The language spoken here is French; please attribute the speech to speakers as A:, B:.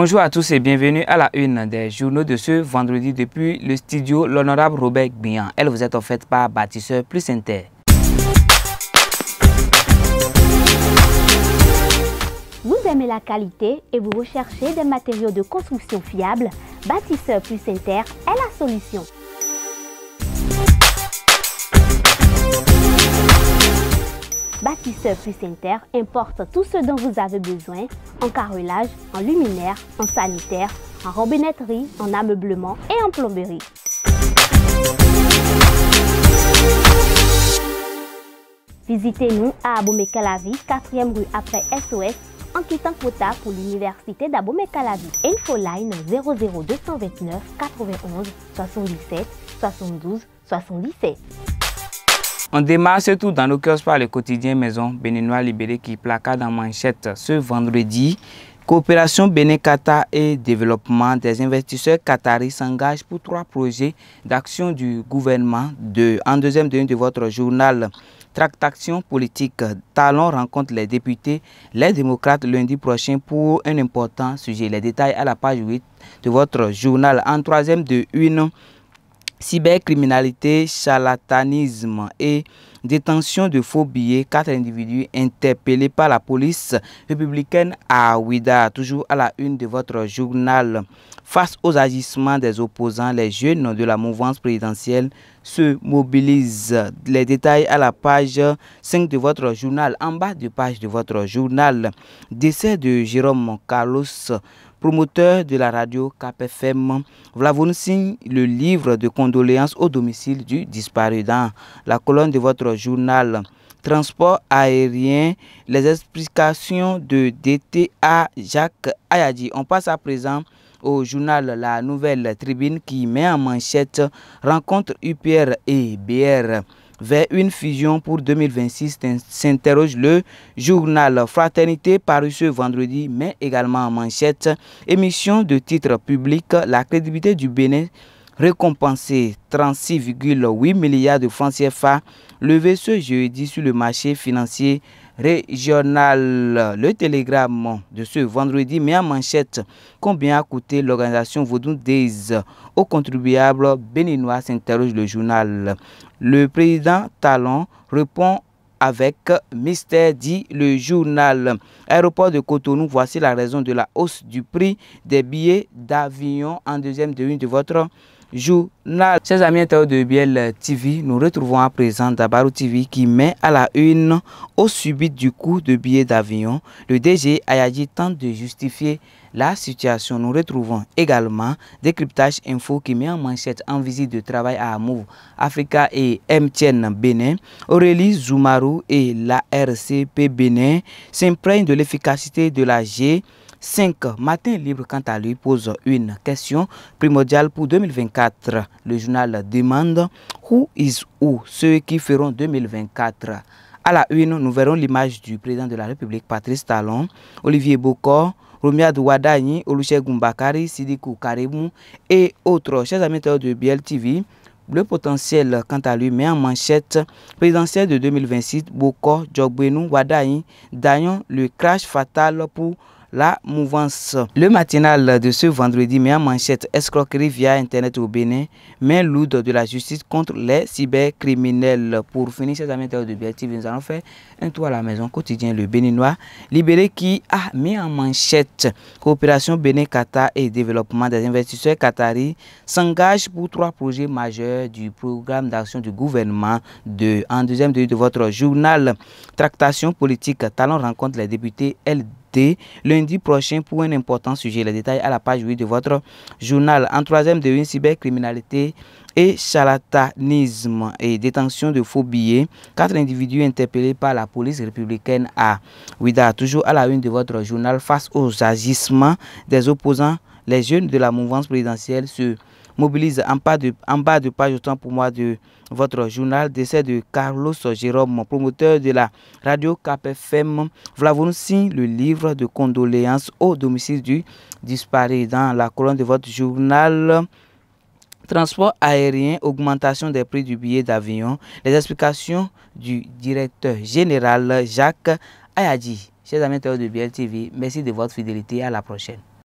A: Bonjour à tous et bienvenue à la une des journaux de ce vendredi depuis le studio l'honorable Robert Bian. Elle vous est offerte par Bâtisseur Plus Inter.
B: Vous aimez la qualité et vous recherchez des matériaux de construction fiables Bâtisseur Plus Inter est la solution. Bâtisseur Plus Inter importe tout ce dont vous avez besoin en carrelage, en luminaire, en sanitaire, en robinetterie, en ameublement et en plomberie. Visitez-nous à Abomey-Calavi, 4e rue après SOS, en quittant quota pour l'université d'Abomey-Calavi. line 00229 91 77 72 77.
A: On démarre tout dans nos cœurs par le quotidien Maison Béninois Libéré qui placa dans manchette ce vendredi. Coopération Bénin-Qatar et développement des investisseurs qataris s'engagent pour trois projets d'action du gouvernement. De, en deuxième de, de votre journal, Tractation politique, Talon rencontre les députés, les démocrates lundi prochain pour un important sujet. Les détails à la page 8 de votre journal. En troisième de une, cybercriminalité, charlatanisme et Détention de faux billets, quatre individus interpellés par la police républicaine à Ouida, toujours à la une de votre journal. Face aux agissements des opposants, les jeunes de la mouvance présidentielle se mobilisent. Les détails à la page 5 de votre journal, en bas de page de votre journal. Décès de Jérôme Carlos promoteur de la radio KPFM. Vlavon signe le livre de condoléances au domicile du disparu dans la colonne de votre journal. Transport aérien, les explications de DTA Jacques Ayadi. On passe à présent au journal La Nouvelle Tribune qui met en manchette rencontre UPR et BR vers une fusion pour 2026, s'interroge le journal Fraternité paru ce vendredi, mais également en manchette, émission de titre public, la crédibilité du Bénin récompensé 36,8 milliards de francs CFA levé ce jeudi sur le marché financier régional. Le télégramme de ce vendredi met en manchette combien a coûté l'organisation Vaudou Days aux contribuables béninois, s'interroge le journal. Le président Talon répond avec Mystère dit le journal. Aéroport de Cotonou, voici la raison de la hausse du prix des billets d'avion en deuxième de une de votre journal. Chers amis de Biel TV, nous retrouvons à présent Dabaru TV qui met à la une au subit du coup de billets d'avion. Le DG Ayadi tente de justifier la situation. Nous retrouvons également Décryptage Info qui met en manchette en visite de travail à Move Africa et MTN Bénin. Aurélie Zoumarou et la RCP Bénin s'imprègnent de l'efficacité de la G 5. Matin Libre, quant à lui, pose une question primordiale pour 2024. Le journal demande Who is who Ceux qui feront 2024. À la une, nous verrons l'image du président de la République, Patrice Talon, Olivier Bocor, Romiad Ouadani, Olusegun Gumbakari, Sidikou Karimou et autres. Chers amateurs de BLTV, le potentiel, quant à lui, met en manchette présidentiel de 2026, Bocor, Jogbenou, Wadaï, Dayon, le crash fatal pour la mouvance. Le matinal de ce vendredi met en manchette escroquerie via Internet au Bénin, main lourde de la justice contre les cybercriminels. Pour finir cette aménagement de nous allons faire un tour à la maison quotidien Le Béninois libéré qui a mis en manchette coopération Bénin-Qatar et développement des investisseurs qataris s'engage pour trois projets majeurs du programme d'action du gouvernement de, en deuxième de, de votre journal. Tractation politique, Talon rencontre les députés LD lundi prochain pour un important sujet. Les détails à la page 8 de votre journal. En troisième de une cybercriminalité et charlatanisme et détention de faux billets. Quatre individus interpellés par la police républicaine à Ouida. Toujours à la une de votre journal, face aux agissements des opposants, les jeunes de la mouvance présidentielle se mobilise en bas de, en bas de page autant pour moi de votre journal décès de Carlos Jérôme, promoteur de la radio KPFM. Voilà signe le livre de condoléances au domicile du disparu dans la colonne de votre journal. Transport aérien, augmentation des prix du billet d'avion. Les explications du directeur général Jacques Ayadi. Chers amis de BLTV, merci de votre fidélité. À la prochaine.